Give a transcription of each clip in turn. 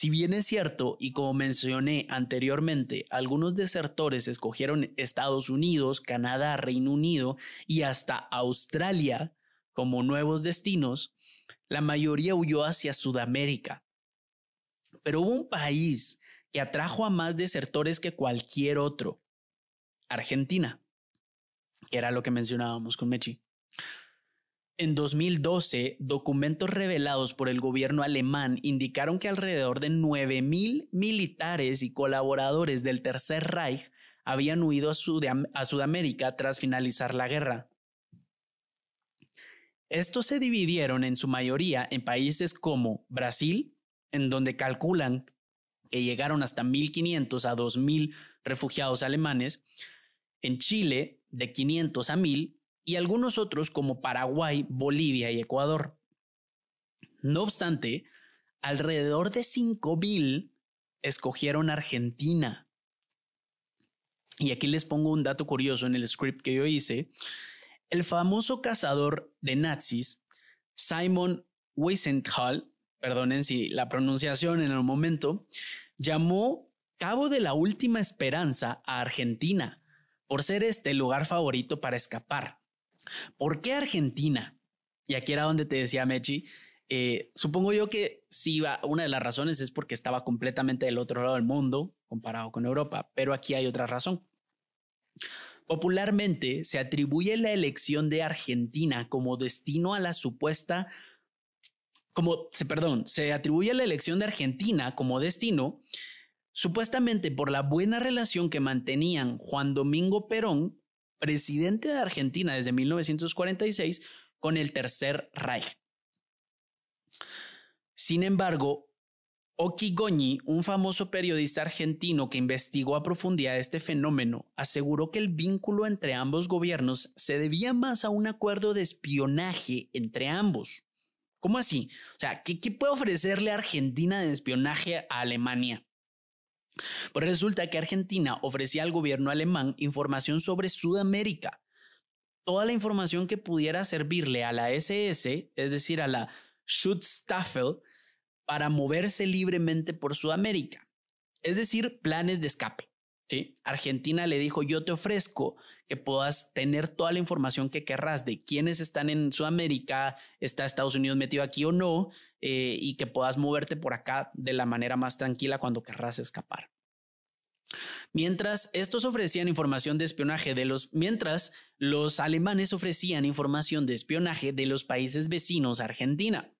Si bien es cierto, y como mencioné anteriormente, algunos desertores escogieron Estados Unidos, Canadá, Reino Unido y hasta Australia como nuevos destinos, la mayoría huyó hacia Sudamérica. Pero hubo un país que atrajo a más desertores que cualquier otro, Argentina, que era lo que mencionábamos con Mechi. En 2012, documentos revelados por el gobierno alemán indicaron que alrededor de 9.000 militares y colaboradores del Tercer Reich habían huido a, Sudamérica tras finalizar la guerra. Estos se dividieron en su mayoría en países como Brasil, en donde calculan que llegaron hasta 1.500 a 2.000 refugiados alemanes, en Chile, de 500 a 1.000, y algunos otros como Paraguay, Bolivia y Ecuador. No obstante, alrededor de 5.000 escogieron Argentina. Y aquí les pongo un dato curioso en el script que yo hice. El famoso cazador de nazis, Simon Wiesenthal, perdonen si la pronunciación en el momento, llamó Cabo de la Última Esperanza a Argentina, por ser este lugar favorito para escapar. ¿Por qué Argentina? Y aquí era donde te decía Mechi, eh, supongo yo que sí, una de las razones es porque estaba completamente del otro lado del mundo comparado con Europa, pero aquí hay otra razón. Popularmente se atribuye la elección de Argentina como destino a la supuesta, como, perdón, se atribuye la elección de Argentina como destino supuestamente por la buena relación que mantenían Juan Domingo Perón presidente de Argentina desde 1946 con el Tercer Reich. Sin embargo, Goñi, un famoso periodista argentino que investigó a profundidad este fenómeno, aseguró que el vínculo entre ambos gobiernos se debía más a un acuerdo de espionaje entre ambos. ¿Cómo así? O sea, ¿qué, qué puede ofrecerle Argentina de espionaje a Alemania? Pero pues resulta que Argentina ofrecía al gobierno alemán información sobre Sudamérica. Toda la información que pudiera servirle a la SS, es decir, a la Schutzstaffel, para moverse libremente por Sudamérica. Es decir, planes de escape. Argentina le dijo, yo te ofrezco que puedas tener toda la información que querrás de quiénes están en Sudamérica, está Estados Unidos metido aquí o no, eh, y que puedas moverte por acá de la manera más tranquila cuando querrás escapar. Mientras estos ofrecían información de espionaje de los, mientras los alemanes ofrecían información de espionaje de los países vecinos a Argentina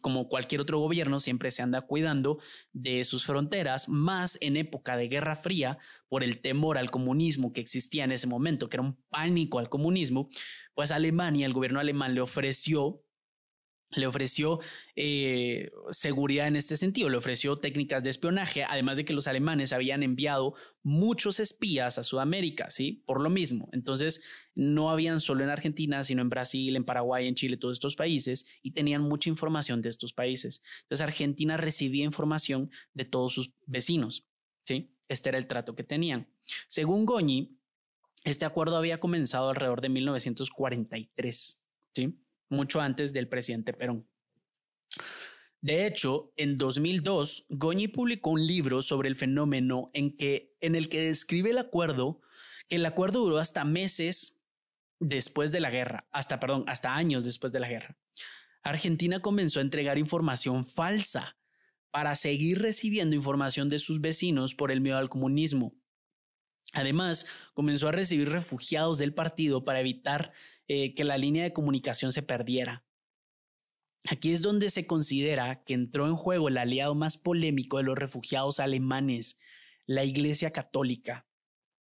como cualquier otro gobierno, siempre se anda cuidando de sus fronteras, más en época de Guerra Fría, por el temor al comunismo que existía en ese momento, que era un pánico al comunismo, pues Alemania, el gobierno alemán le ofreció le ofreció eh, seguridad en este sentido, le ofreció técnicas de espionaje, además de que los alemanes habían enviado muchos espías a Sudamérica, ¿sí? Por lo mismo. Entonces, no habían solo en Argentina, sino en Brasil, en Paraguay, en Chile, todos estos países, y tenían mucha información de estos países. Entonces, Argentina recibía información de todos sus vecinos, ¿sí? Este era el trato que tenían. Según Goñi, este acuerdo había comenzado alrededor de 1943, ¿sí? mucho antes del presidente Perón. De hecho, en 2002, Goñi publicó un libro sobre el fenómeno en, que, en el que describe el acuerdo, que el acuerdo duró hasta meses después de la guerra, hasta, perdón, hasta años después de la guerra. Argentina comenzó a entregar información falsa para seguir recibiendo información de sus vecinos por el miedo al comunismo. Además, comenzó a recibir refugiados del partido para evitar eh, que la línea de comunicación se perdiera. Aquí es donde se considera que entró en juego el aliado más polémico de los refugiados alemanes, la Iglesia Católica.